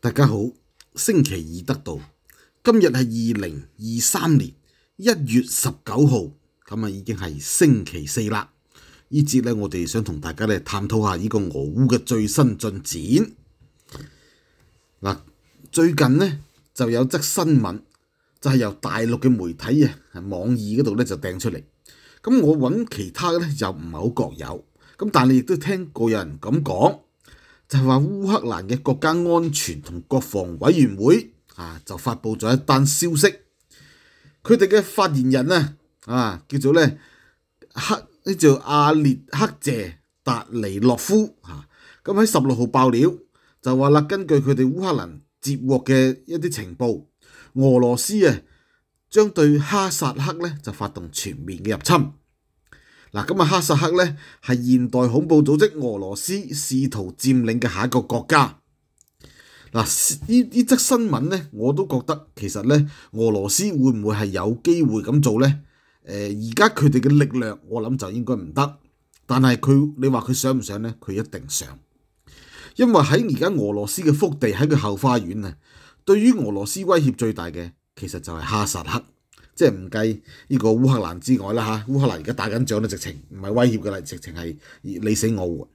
大家好，星期二得到，今日系二零二三年一月十九号，咁啊已经系星期四啦。呢节咧，我哋想同大家咧探讨下呢个俄乌嘅最新进展。嗱，最近咧就有则新闻，就系由大陆嘅媒体啊，系网易嗰度咧就掟出嚟。咁我揾其他嘅咧又唔系好觉有，咁但系亦都听有人咁讲。就係話烏克蘭嘅國家安全同國防委員會啊，就發布咗一單消息。佢哋嘅發言人啊啊叫做咧克，呢叫阿列克謝達尼洛夫啊。咁喺十六號爆料就話啦，根據佢哋烏克蘭截獲嘅一啲情報，俄羅斯啊將對哈薩克咧就發動全面嘅入侵。嗱，咁啊，哈薩克咧係現代恐怖組織俄羅斯試圖佔領嘅下一個國家。嗱，呢呢則新聞咧，我都覺得其實咧，俄羅斯會唔會係有機會咁做咧？誒，而家佢哋嘅力量，我諗就應該唔得。但係佢，你話佢想唔想咧？佢一定想，因為喺而家俄羅斯嘅腹地喺佢後花園啊。對於俄羅斯威脅最大嘅，其實就係哈薩克。即係唔計呢個烏克蘭之外啦嚇，烏克蘭而家打緊仗都直情唔係威脅嘅啦，直情係你死我活。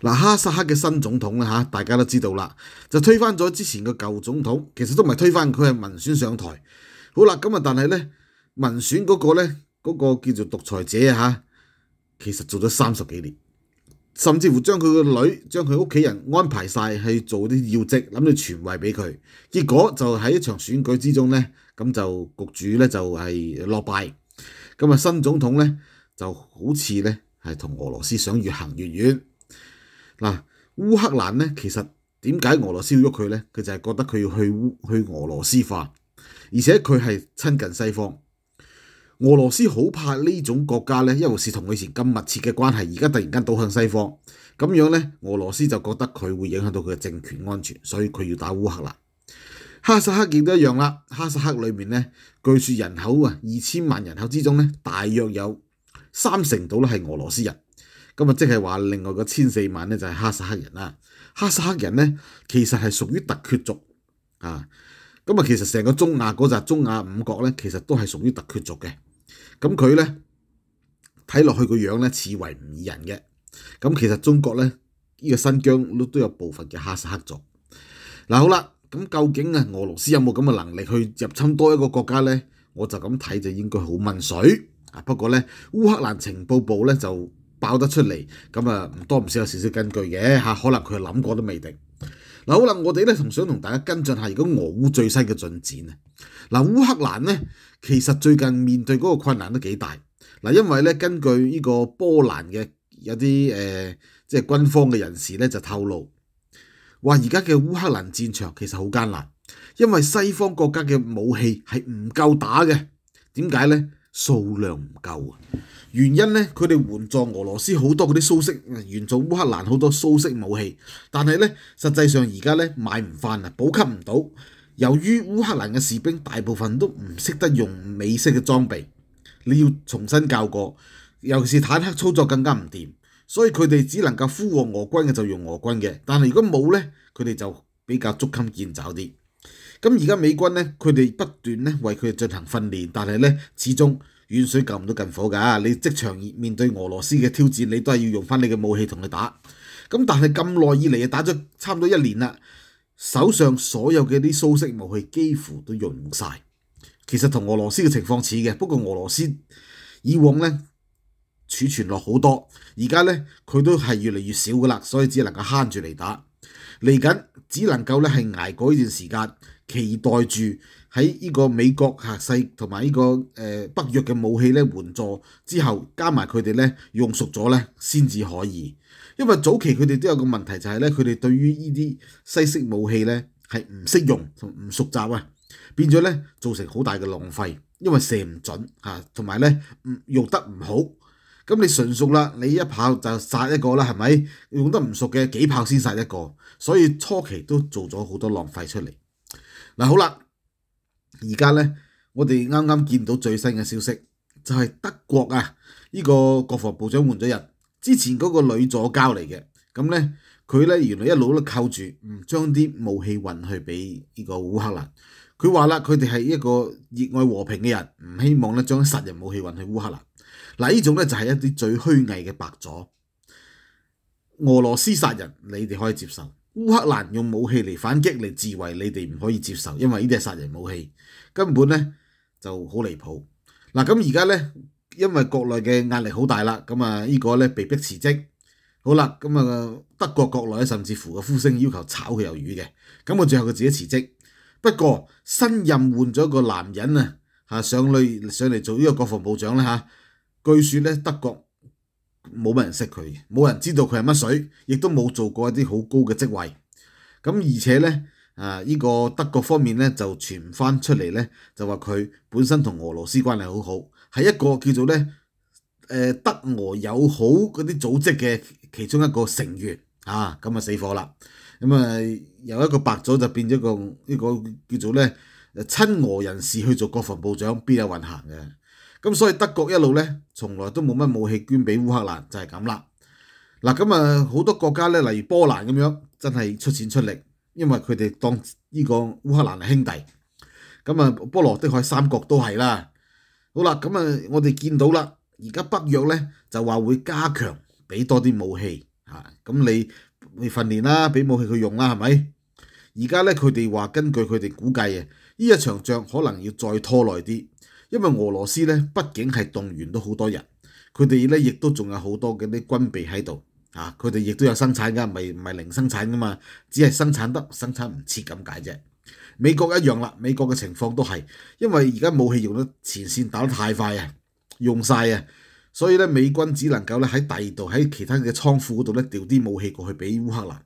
嗱，哈薩克嘅新總統啦大家都知道啦，就推翻咗之前嘅舊總統，其實都唔係推翻，佢係民選上台。好啦，咁啊，但係咧，民選嗰個咧，嗰個叫做獨裁者啊嚇，其實做咗三十幾年。甚至乎將佢個女、將佢屋企人安排曬去做啲要職，諗住傳位俾佢。結果就喺一場選舉之中呢，咁就局主呢就係落敗。咁啊新總統呢就好似呢係同俄羅斯想越行越遠。嗱，烏克蘭呢其實點解俄羅斯要喐佢呢？佢就係覺得佢要去去俄羅斯化，而且佢係親近西方。俄羅斯好怕呢種國家咧，因為是同以前咁密切嘅關係，而家突然間倒向西方，咁樣咧，俄羅斯就覺得佢會影響到佢嘅政權安全，所以佢要打烏克蘭。哈薩克亦都一樣啦，哈薩克裏面咧，據說人口啊二千萬人口之中咧，大約有三成到咧係俄羅斯人，咁啊即係話另外個千四萬咧就係哈薩克人啦。哈薩克人咧其實係屬於突厥族啊，咁啊其實成個中亞嗰集中亞五國咧，其實都係屬於突厥族嘅。咁佢咧睇落去個樣咧似為唔人嘅，咁其實中國咧呢個新疆都都有部分嘅哈薩克族。嗱好啦，咁究竟啊俄羅斯有冇咁嘅能力去入侵多一個國家咧？我就咁睇就應該好問水啊。不過咧，烏克蘭情報部咧就爆得出嚟，咁啊唔多唔少有少少根據嘅吓，可能佢諗過都未定。嗱，好啦，我哋咧同想同大家跟进下，如果俄乌最新嘅进展啊！嗱，乌克兰咧其实最近面对嗰个困难都几大，嗱，因为咧根据呢个波兰嘅有啲诶，即系军方嘅人士咧就透露，话而家嘅乌克兰战场其实好艰难，因为西方国家嘅武器系唔够打嘅，点解咧？数量唔够啊！原因咧，佢哋援助俄羅斯好多嗰啲蘇式，援助烏克蘭好多蘇式武器，但係咧，實際上而家咧買唔翻啊，補給唔到。由於烏克蘭嘅士兵大部分都唔識得用美式嘅裝備，你要重新教過，尤其是坦克操作更加唔掂，所以佢哋只能夠呼喚俄軍嘅就用俄軍嘅，但係如果冇咧，佢哋就比較捉襟見肘啲。咁而家美軍咧，佢哋不斷咧為佢哋進行訓練，但係咧始終。遠水救唔到近火㗎，你即場面對俄羅斯嘅挑戰，你都係要用翻你嘅武器同佢打。咁但係咁耐以嚟啊，打咗差唔多一年啦，手上所有嘅啲蘇式武器幾乎都用曬。其實同俄羅斯嘅情況似嘅，不過俄羅斯以往呢儲存落好多，而家呢，佢都係越嚟越少㗎啦，所以只能夠慳住嚟打。嚟緊只能夠咧係挨嗰呢段時間，期待住。喺呢個美國核勢同埋呢個誒北約嘅武器咧援助之後，加埋佢哋咧用熟咗咧先至可以。因為早期佢哋都有個問題，就係咧佢哋對於呢啲西式武器咧係唔識用同唔熟習啊，變咗咧造成好大嘅浪費，因為射唔準嚇，同埋咧唔用得唔好。咁你純熟啦，你一炮就殺一個啦，係咪？用得唔熟嘅幾炮先殺一個，所以初期都做咗好多浪費出嚟。嗱好啦。而家咧，我哋啱啱見到最新嘅消息，就係德國啊，依個國防部長換咗人，之前嗰個女左交嚟嘅，咁咧佢咧原來一路都扣住唔將啲武器運去俾依個烏克蘭，佢話啦，佢哋係一個熱愛和平嘅人，唔希望咧將殺人武器運去烏克蘭，嗱依種咧就係一啲最虛偽嘅白左，俄羅斯殺人你哋可以接受。烏克蘭用武器嚟反擊嚟自卫，你哋唔可以接受，因為呢啲係殺人武器，根本咧就好離譜。嗱咁而家咧，因為國內嘅壓力好大啦，咁啊呢個咧被迫辭職。好啦，咁啊德國國內甚至乎个呼聲要求炒佢魷魚嘅，咁啊最後佢自己辭職。不過新任換咗個男人啊，上嚟上嚟做呢個國防部長啦吓，據說咧德國。冇乜人識佢，冇人知道佢係乜水，亦都冇做過一啲好高嘅職位。咁而且呢，啊呢個德國方面呢，就傳翻出嚟呢，就話佢本身同俄羅斯關係好好，係一個叫做呢誒德俄友好嗰啲組織嘅其中一個成員。啊咁啊死火啦！咁啊由一個白咗就變咗個呢個叫做呢親俄人士去做國防部長，邊有運行嘅？咁所以德國一路咧，從來都冇乜武器捐俾烏克蘭，就係咁啦。嗱，咁啊好多國家咧，例如波蘭咁樣，真係出錢出力，因為佢哋當呢個烏克蘭係兄弟。咁啊，波羅的海三國都係啦。好啦，咁啊，我哋見到啦，而家北約咧就話會加強，俾多啲武器嚇。咁你你訓練啦，俾武器佢用啦，係咪？而家咧佢哋話根據佢哋估計啊，呢一場仗可能要再拖耐啲。因為俄羅斯咧，畢竟係動員咗好多人，佢哋咧亦都仲有好多嘅啲軍備喺度，啊，佢哋亦都有生產㗎，唔係零生產㗎嘛，只係生產得生產唔切咁解啫。美國一樣啦，美國嘅情況都係，因為而家武器用得前線打得太快啊，用曬啊，所以咧美軍只能夠咧喺第二度喺其他嘅倉庫嗰度咧調啲武器過去俾烏克蘭。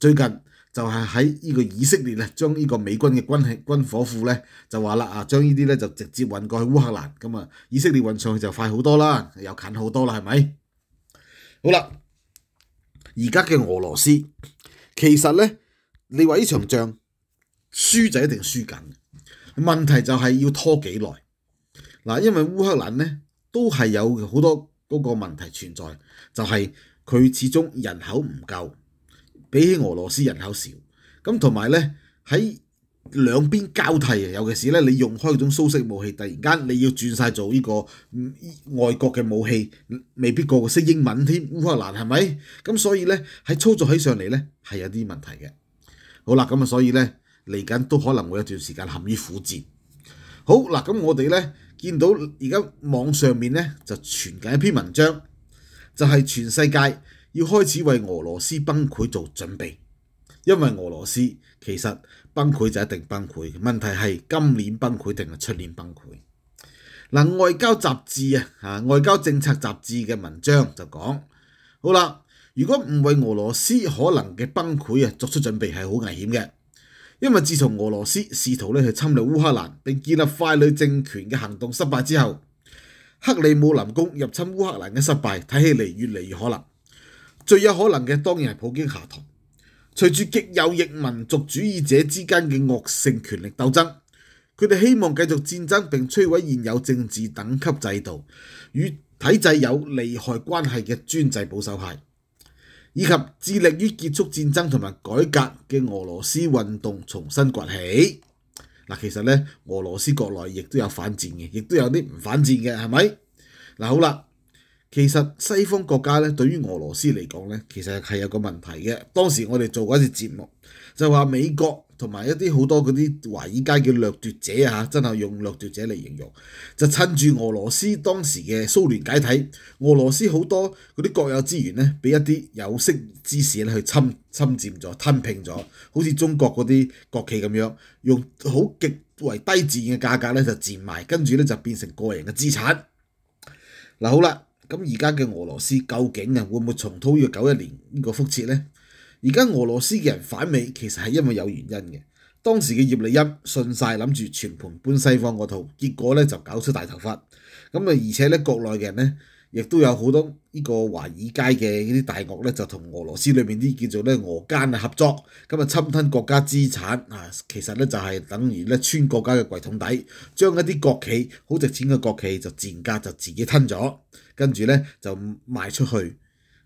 最近。就係喺呢個以色列咧，將呢個美軍嘅軍軍火庫咧，就話啦啊，將呢啲咧就直接運過去烏克蘭，咁啊以色列運上去就快好多啦，又近好多啦，係咪？好啦，而家嘅俄羅斯其實咧，你話呢場仗輸就一定輸緊，問題就係要拖幾耐嗱，因為烏克蘭咧都係有好多嗰個問題存在，就係佢始終人口唔夠。比起俄羅斯人口少，咁同埋咧喺兩邊交替啊，尤其是咧你用開嗰種蘇式武器，突然間你要轉晒做呢個外國嘅武器，未必個個識英文添，烏克蘭係咪？咁所以咧喺操作起上嚟咧係有啲問題嘅。好啦，咁啊所以咧嚟緊都可能會有段時間陷於苦戰。好嗱，咁我哋咧見到而家網上面咧就傳緊一篇文章，就係全世界。要開始為俄羅斯崩潰做準備，因為俄羅斯其實崩潰就一定崩潰。問題係今年崩潰定係出年崩潰？嗱，外交雜誌啊，外交政策雜誌嘅文章就講好啦。如果唔為俄羅斯可能嘅崩潰啊作出準備，係好危險嘅。因為自從俄羅斯試圖咧去侵略烏克蘭並建立傀儡政權嘅行動失敗之後，克里姆林宮入侵烏克蘭嘅失敗睇起嚟越嚟越可能。最有可能嘅當然係普京下台，隨住極右翼民族主義者之間嘅惡性權力鬥爭，佢哋希望繼續戰爭並摧毀現有政治等級制度與體制有利害關係嘅專制保守派，以及致力於結束戰爭同埋改革嘅俄羅斯運動重新崛起。嗱，其實咧，俄羅斯國內亦都有反戰嘅，亦都有啲唔反戰嘅，係咪？嗱，好啦。其實西方國家咧，對於俄羅斯嚟講咧，其實係有個問題嘅。當時我哋做過一次節目，就話美國同埋一啲好多嗰啲華爾街嘅掠奪者啊，真係用掠奪者嚟形容，就趁住俄羅斯當時嘅蘇聯解體，俄羅斯好多嗰啲國有資源咧，俾一啲有識之士咧去侵侵佔咗、吞併咗，好似中國嗰啲國企咁樣，用好極為低賤嘅價格咧就佔埋，跟住咧就變成個人嘅資產。嗱好啦。咁而家嘅俄羅斯究竟啊會唔會重蹈呢個九一年呢個覆轍呢？而家俄羅斯嘅人反美其實係因為有原因嘅。當時嘅葉利欽信晒諗住全盤搬西方嗰套，結果咧就搞出大頭髮。咁啊，而且咧國內嘅人咧，亦都有好多呢個華爾街嘅呢啲大鱷咧，就同俄羅斯裏面啲叫做咧俄奸嘅合作，咁啊侵吞國家資產啊，其實咧就係等於咧穿國家嘅櫃桶底，將一啲國企好值錢嘅國企就賤價就自己吞咗。跟住咧就賣出去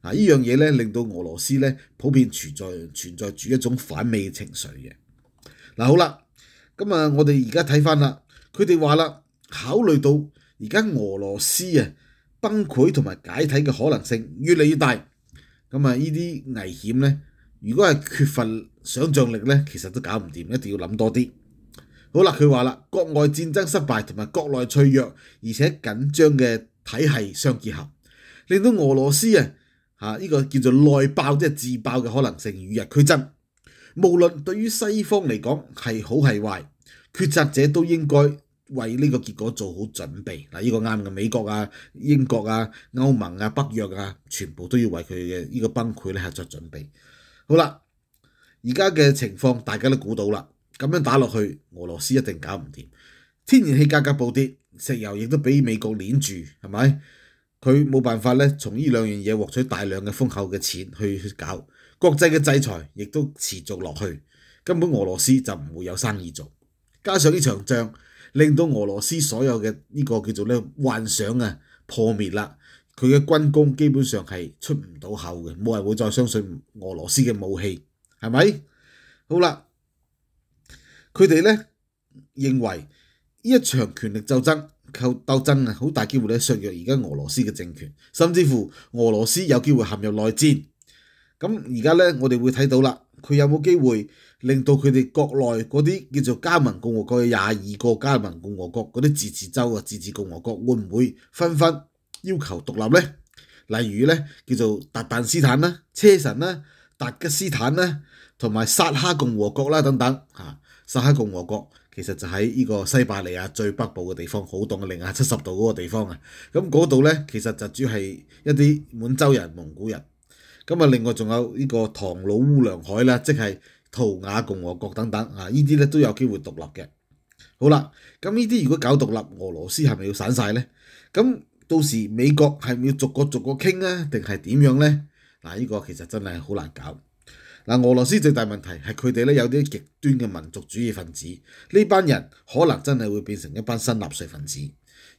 啊！依樣嘢咧令到俄羅斯咧普遍存在存在住一種反美嘅情緒嘅嗱。好啦，咁啊，我哋而家睇翻啦，佢哋話啦，考慮到而家俄羅斯啊崩潰同埋解體嘅可能性越嚟越大，咁啊依啲危險咧，如果係缺乏想像力咧，其實都搞唔掂，一定要諗多啲。好啦，佢話啦，國外戰爭失敗同埋國內脆弱而且緊張嘅。體系相結合，令到俄羅斯啊，嚇呢個叫做內爆即係自爆嘅可能性與日俱增。無論對於西方嚟講係好係壞，抉策者都應該為呢個結果做好準備。嗱，呢個啱嘅，美國啊、英國啊、歐盟啊、北約啊，全部都要為佢嘅呢個崩潰咧係作準備。好啦，而家嘅情況大家都估到啦，咁樣打落去，俄羅斯一定搞唔掂。天然气价格暴跌，石油亦都俾美国攣住，系咪？佢冇办法咧，从呢两样嘢获取大量嘅丰厚嘅钱去搞。国际嘅制裁亦都持续落去，根本俄罗斯就唔会有生意做。加上呢场仗，令到俄罗斯所有嘅呢个叫做咧幻想啊破灭啦。佢嘅军工基本上系出唔到口嘅，冇人会再相信俄罗斯嘅武器，系咪？好啦，佢哋咧认为。呢一場權力鬥爭、鬥鬥爭啊，好大機會咧削弱而家俄羅斯嘅政權，甚至乎俄羅斯有機會陷入內戰。咁而家咧，我哋會睇到啦，佢有冇機會令到佢哋國內嗰啲叫做加盟共和國嘅廿二個加盟共和國嗰啲自治州啊、自治共和國會唔會紛紛要求獨立咧？例如咧，叫做達旦斯坦啦、車臣啦、達吉斯坦啦，同埋薩哈共和國啦等等，嚇薩哈共和國。其實就喺呢個西伯利亞最北部嘅地方，好凍嘅零下七十度嗰個地方啊！咁嗰度咧，其實就主要係一啲滿洲人、蒙古人，咁啊，另外仲有呢個唐老烏梁海啦，即係圖瓦共和國等等啊！依啲咧都有機會獨立嘅。好啦，咁呢啲如果搞獨立，俄羅斯係咪要散晒咧？咁到時美國係咪要逐個逐個傾啊？定係點樣咧？嗱，呢個其實真係好難搞。嗱，俄羅斯最大問題係佢哋咧有啲極端嘅民族主義分子，呢班人可能真係會變成一班新納粹分子。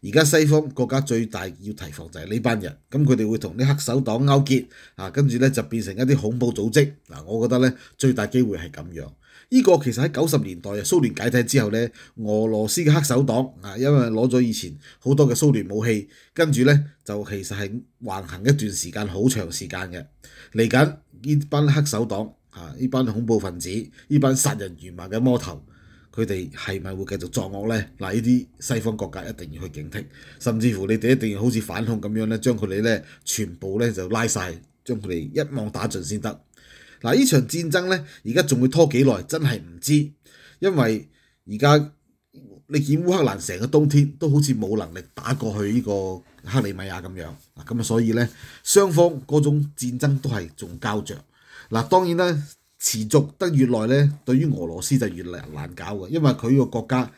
而家西方國家最大要提防就係呢班人，咁佢哋會同啲黑手黨勾結，啊，跟住咧就變成一啲恐怖組織。嗱，我覺得咧最大機會係咁樣。呢個其實喺九十年代蘇聯解體之後咧，俄羅斯嘅黑手黨啊，因為攞咗以前好多嘅蘇聯武器，跟住咧就其實係橫行一段時間，好長時間嘅。嚟緊呢班黑手黨啊，呢班恐怖分子，呢班殺人如麻嘅魔頭，佢哋係咪會繼續作惡咧？嗱，呢啲西方國家一定要去警惕，甚至乎你哋一定要好似反恐咁樣咧，將佢哋咧全部咧就拉曬，將佢哋一網打盡先得。嗱，呢場戰爭咧，而家仲會拖幾耐，真係唔知，因為而家你見烏克蘭成個冬天都好似冇能力打過去呢個克里米亞咁樣，咁啊所以咧，雙方嗰種戰爭都係仲交著。嗱，當然咧，持續得越耐咧，對於俄羅斯就越難難搞嘅，因為佢個國家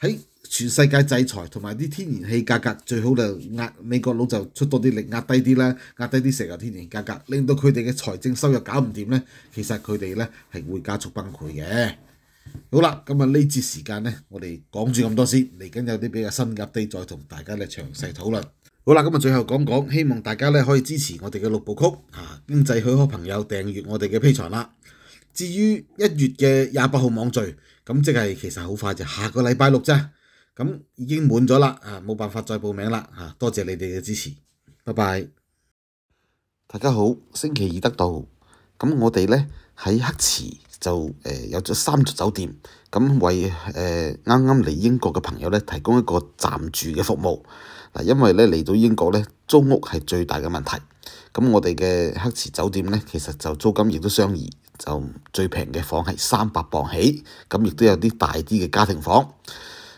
喺。全世界制裁同埋啲天然氣價格最好就壓美國佬就出多啲力壓低啲啦，壓低啲石油天然價格，令到佢哋嘅財政收入搞唔掂咧，其實佢哋咧係會加速崩潰嘅。好啦，咁啊呢節時間咧，我哋講住咁多先，嚟緊有啲比較 update 再同大家咧詳細討論。好啦，咁啊最後講講，希望大家咧可以支持我哋嘅六部曲啊，經濟許可朋友訂閱我哋嘅披場啦。至於一月嘅廿八號網聚，咁即係其實好快就下個禮拜六啫。咁已經滿咗啦，啊，冇辦法再報名啦，啊多謝你哋嘅支持，拜拜。大家好，星期二得到咁我哋咧喺黑池就誒有咗三座酒店，咁為誒啱啱嚟英國嘅朋友咧提供一個暫住嘅服務。嗱，因為咧嚟到英國咧租屋係最大嘅問題，咁我哋嘅黑池酒店咧其實就租金亦都相宜，就最平嘅房係三百磅起，咁亦都有啲大啲嘅家庭房。